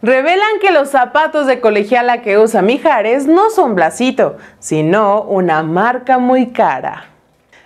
Revelan que los zapatos de colegiala que usa Mijares no son Blasito, sino una marca muy cara.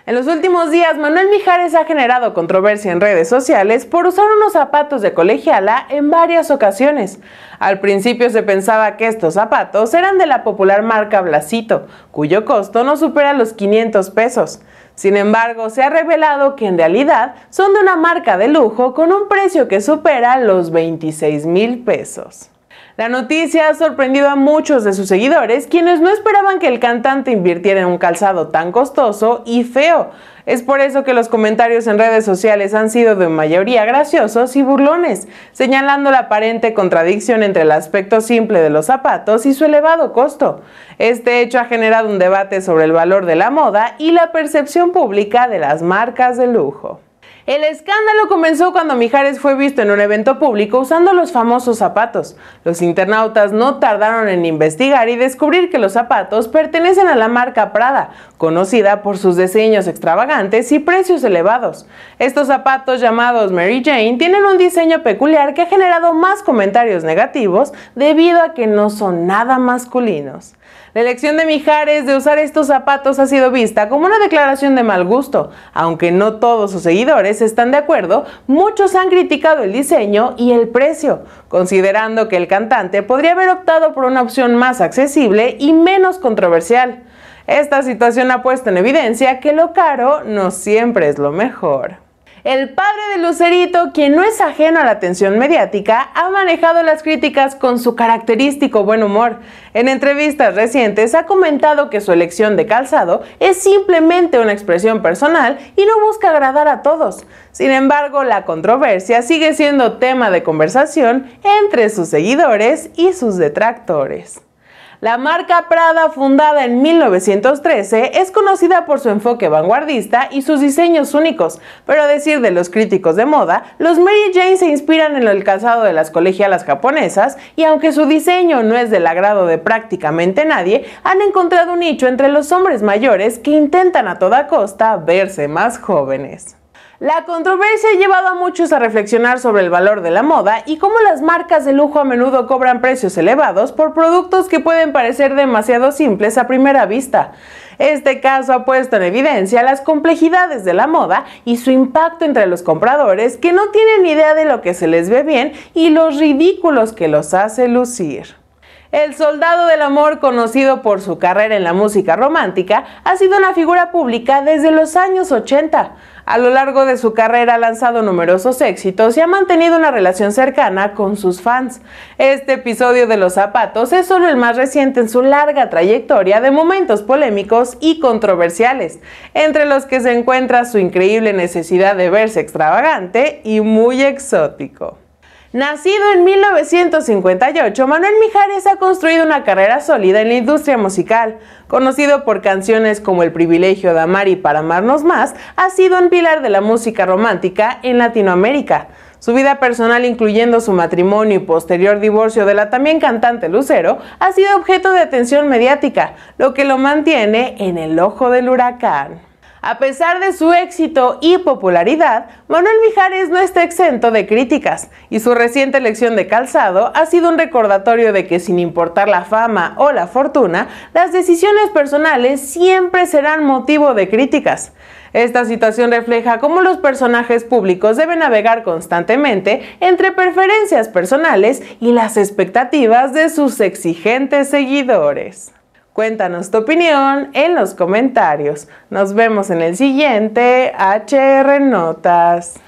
En los últimos días, Manuel Mijares ha generado controversia en redes sociales por usar unos zapatos de colegiala en varias ocasiones. Al principio se pensaba que estos zapatos eran de la popular marca Blasito, cuyo costo no supera los 500 pesos. Sin embargo, se ha revelado que en realidad son de una marca de lujo con un precio que supera los 26 mil pesos. La noticia ha sorprendido a muchos de sus seguidores, quienes no esperaban que el cantante invirtiera en un calzado tan costoso y feo. Es por eso que los comentarios en redes sociales han sido de mayoría graciosos y burlones, señalando la aparente contradicción entre el aspecto simple de los zapatos y su elevado costo. Este hecho ha generado un debate sobre el valor de la moda y la percepción pública de las marcas de lujo. El escándalo comenzó cuando Mijares fue visto en un evento público usando los famosos zapatos. Los internautas no tardaron en investigar y descubrir que los zapatos pertenecen a la marca Prada, conocida por sus diseños extravagantes y precios elevados. Estos zapatos llamados Mary Jane tienen un diseño peculiar que ha generado más comentarios negativos debido a que no son nada masculinos. La elección de Mijares de usar estos zapatos ha sido vista como una declaración de mal gusto, aunque no todo sus están de acuerdo, muchos han criticado el diseño y el precio, considerando que el cantante podría haber optado por una opción más accesible y menos controversial. Esta situación ha puesto en evidencia que lo caro no siempre es lo mejor. El padre de Lucerito, quien no es ajeno a la atención mediática, ha manejado las críticas con su característico buen humor. En entrevistas recientes ha comentado que su elección de calzado es simplemente una expresión personal y no busca agradar a todos. Sin embargo, la controversia sigue siendo tema de conversación entre sus seguidores y sus detractores. La marca Prada, fundada en 1913, es conocida por su enfoque vanguardista y sus diseños únicos, pero a decir de los críticos de moda, los Mary Jane se inspiran en el calzado de las colegialas japonesas y aunque su diseño no es del agrado de prácticamente nadie, han encontrado un nicho entre los hombres mayores que intentan a toda costa verse más jóvenes. La controversia ha llevado a muchos a reflexionar sobre el valor de la moda y cómo las marcas de lujo a menudo cobran precios elevados por productos que pueden parecer demasiado simples a primera vista. Este caso ha puesto en evidencia las complejidades de la moda y su impacto entre los compradores que no tienen idea de lo que se les ve bien y los ridículos que los hace lucir. El soldado del amor, conocido por su carrera en la música romántica, ha sido una figura pública desde los años 80. A lo largo de su carrera ha lanzado numerosos éxitos y ha mantenido una relación cercana con sus fans. Este episodio de Los Zapatos es solo el más reciente en su larga trayectoria de momentos polémicos y controversiales, entre los que se encuentra su increíble necesidad de verse extravagante y muy exótico. Nacido en 1958, Manuel Mijares ha construido una carrera sólida en la industria musical. Conocido por canciones como El privilegio de amar y para amarnos más, ha sido un pilar de la música romántica en Latinoamérica. Su vida personal, incluyendo su matrimonio y posterior divorcio de la también cantante Lucero, ha sido objeto de atención mediática, lo que lo mantiene en el ojo del huracán. A pesar de su éxito y popularidad, Manuel Mijares no está exento de críticas y su reciente elección de calzado ha sido un recordatorio de que sin importar la fama o la fortuna, las decisiones personales siempre serán motivo de críticas. Esta situación refleja cómo los personajes públicos deben navegar constantemente entre preferencias personales y las expectativas de sus exigentes seguidores. Cuéntanos tu opinión en los comentarios. Nos vemos en el siguiente HR Notas.